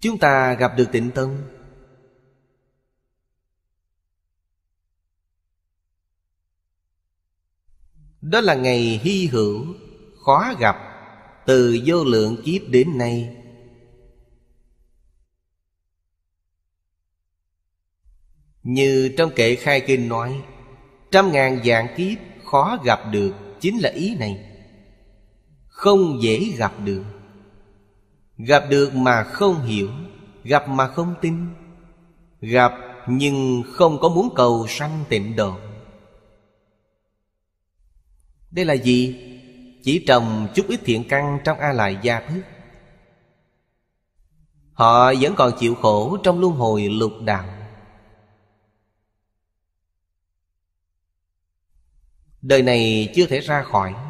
chúng ta gặp được tịnh tâm đó là ngày hy hữu khó gặp từ vô lượng kiếp đến nay như trong kệ khai kinh nói trăm ngàn dạng kiếp khó gặp được chính là ý này không dễ gặp được gặp được mà không hiểu gặp mà không tin gặp nhưng không có muốn cầu sanh tịnh độ đây là gì chỉ trồng chút ít thiện căn trong a lại gia thức họ vẫn còn chịu khổ trong luân hồi lục đạo đời này chưa thể ra khỏi